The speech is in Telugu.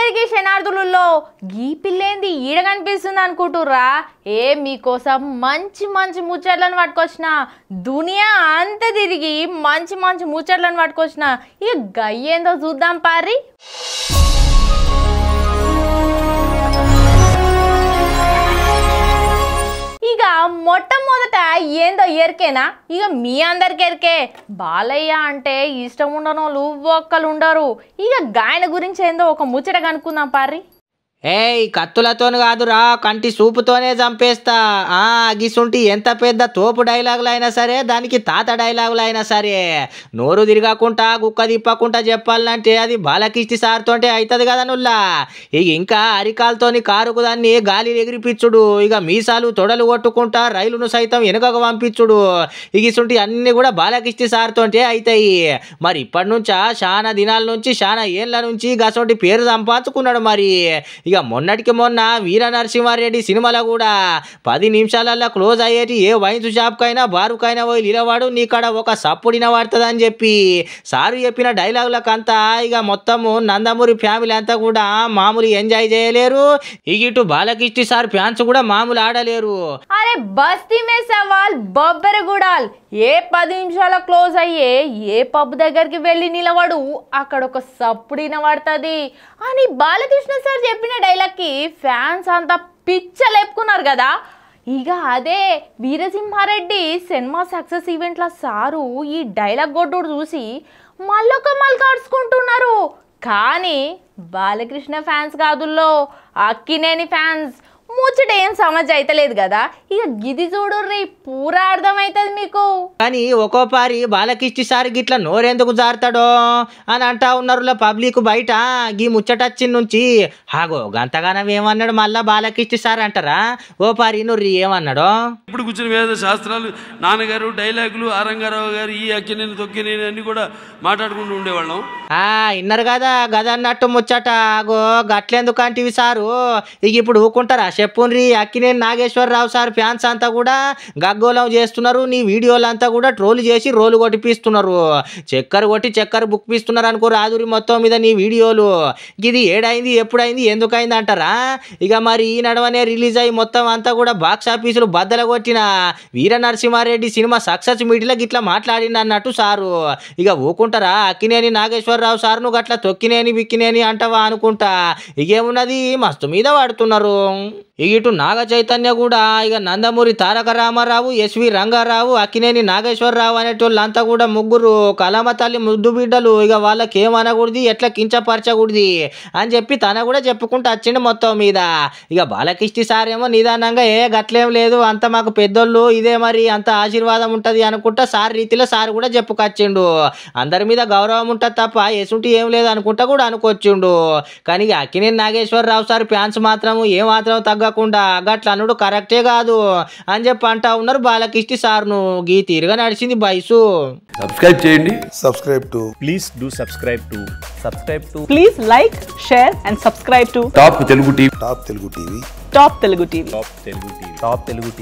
అందరికీ శనార్థులలో గీ పిల్లేంది ఈడ కనిపిస్తుంది అనుకుంటుర్రా ఏ మీకోసం మంచి మంచి ముచ్చట్లను పట్టుకొచ్చిన దునియా అంత తిరిగి మంచి మంచి ముచ్చట్లను పట్టుకొచ్చిన ఈ గయ్యేందో చూద్దాం పారి మొట్టమొదట ఏందో ఎరికేనా ఇక మీ అందరికి ఎరికే బాలయ్య అంటే ఇష్టం ఉండనోళ్ళు ఒక్కలు ఉండరు ఇక గాయన గురించి ఏందో ఒక ముచ్చట కనుక్కుందాం పార్రీ ఏయ్ కత్తులతోని కాదురా కంటి సూపుతోనే చంపేస్తా ఆ అగిసుంటి ఎంత పెద్ద తోపు డైలాగులు అయినా సరే దానికి తాత డైలాగులు అయినా సరే నోరు తిరగకుండా గుక్క తిప్పకుండా చెప్పాలంటే అది బాలకిష్టి సార్తోంటే అవుతుంది కదా నుల్లా ఇక ఇంకా అరికాలతోని కారుకు దాన్ని గాలి ఎగిరిపించుడు ఇక మీసాలు తొడలు కొట్టుకుంటా రైలును సైతం వెనుకకు పంపించుడు ఇక ఇసుంటి అన్నీ కూడా బాలకిష్టి సార్తోంటే అవుతాయి మరి ఇప్పటి నుంచా చాలా దినాల నుంచి చాలా ఏళ్ళ నుంచి గసోటి పేరు సంపాదుకున్నాడు మరి ఇక మొన్నటికి మొన్న వీర నరసింహారెడ్డి సినిమాలో కూడా పది నిమిషాలలో క్లోజ్ అయ్యేటి ఏ వైన్స్ షాప్కైనా బారుకైనా పోయి నిలవాడు నీకాడ ఒక సప్పుడిన పడుతుందని చెప్పి సారు చెప్పిన డైలాగులకంతా ఇక మొత్తము నందమూరి ఫ్యామిలీ అంతా కూడా మామూలు ఎంజాయ్ చేయలేరు ఇక ఇటు బాలకిష్టి సార్ ఫ్యాన్స్ కూడా మామూలు ఆడలేరు అరే బస్తీ మే సవాల్ బొబ్బరగూడాల్ ఏ పది నిమిషాల క్లోజ్ అయ్యే ఏ పబ్ దగ్గరికి వెళ్ళి నిలవడు అక్కడ ఒక సప్పుడిన పడుతుంది అని బాలకృష్ణ సార్ చెప్పిన కి ఫ్యాన్స్ అంత పిచ్చ లేపుకున్నారు కదా ఇక అదే వీరసింహారెడ్డి సినిమా సక్సెస్ ఈవెంట్ల సారు ఈ డైలాగ్ గొడ్డు చూసి మళ్ళొక మల్కాడుచుకుంటున్నారు కానీ బాలకృష్ణ ఫ్యాన్స్ కాదుల్లో అక్కినేని ఫ్యాన్స్ ముచ్చట ఏం అయితే అయితలేదు కదా ఇక గిది చూడు రే పూరా అర్థమవుతుంది మీకు కానీ ఒక్కోపారి బాలకిష్టి సారి గిట్ల నోరెందుకు జారుతాడో అని అంటా ఉన్నారు పబ్లిక్ బయట గీ ముచ్చటచ్చిన నుంచి హాగో గంతగానం ఏమన్నాడు మళ్ళా బాలకిష్టి సార్ అంటారా ఓ పారి నుర్రి ఏమన్నాడో ఇప్పుడు కూర్చుని వేద శాస్త్రాలు నాన్నగారు డైలాగులు ఆరంగారావు గారు ఈ అక్కినేని తొక్కినేని అన్ని కూడా మాట్లాడుకుంటూ ఉండేవాళ్ళం ఆ ఇన్నారు కదా గదన్నట్టు ముచ్చట ఆగో గట్లెందుకు అంటివి సారు ఇక ఇప్పుడు ఊకుంటారా చెప్పున్రి అక్కినేని నాగేశ్వరరావు సార్ ఫ్యాన్స్ అంతా కూడా గగ్గోలం చేస్తున్నారు నీ వీడియోలంతా కూడా ట్రోల్ చేసి రోలు కొట్టిపిస్తున్నారు చక్కెర కొట్టి చక్కెర బుక్ పిస్తున్నారు అనుకో రాజురి మొత్తం మీద నీ వీడియోలు ఇది ఏడైంది ఎప్పుడైంది ఎందుకైంది అంటారా ఇక మరి ఈ నడవనే రిలీజ్ అయ్యి మొత్తం అంతా కూడా బాక్స్ ఆఫీసులు బద్దల కొట్టిన వీర నరసింహారెడ్డి సినిమా సక్సెస్ మీడియాలకు గిట్లా మాట్లాడింది అన్నట్టు సారు ఇక ఊకుంటారా అక్కినేని నాగేశ్వరరావు సార్ను గట్లా తొక్కినేని బిక్కినేని అంటావా అనుకుంటా ఇకేమున్నది మస్తు మీద వాడుతున్నారు ఇటు నాగ చైతన్య కూడా ఇక నందమూరి తారక రామారావు ఎస్వి రంగారావు అక్కినేని నాగేశ్వరరావు అంతా కూడా ముగ్గురు కలమ తల్లి ముద్దు బిడ్డలు ఇక వాళ్ళకి ఏమనకూడదు ఎట్లా కించపరచకూడదు అని చెప్పి తన కూడా చెప్పుకుంటూ వచ్చిండు మొత్తం మీద ఇక బాలకృష్ణ సార్ ఏమో నిదానంగా ఏ గట్లేం లేదు అంత మాకు పెద్దోళ్ళు ఇదే మరి అంత ఆశీర్వాదం ఉంటుంది అనుకుంటా సార్ రీతిలో సార్ కూడా చెప్పుకొచ్చిండు అందరి మీద గౌరవం ఉంటుంది తప్ప ఎసుంటి ఏం లేదు అనుకుంటా కూడా అనుకొచ్చిండు కానీ అక్కినేని నాగేశ్వరరావు సార్ ఫ్యాన్స్ మాత్రం ఏమాత్రం మాత్రం తగ్గ తిరగకుండా గట్ల అనుడు కరెక్టే కాదు అని చెప్పి అంటా ఉన్నారు బాలకృష్ణ ను గీ తీరుగా నడిచింది బైసు సబ్స్క్రైబ్ చేయండి subscribe to please do subscribe to subscribe to please like share and subscribe to Top Telugu TV Top Telugu TV Top Telugu TV Top Telugu TV Top Telugu TV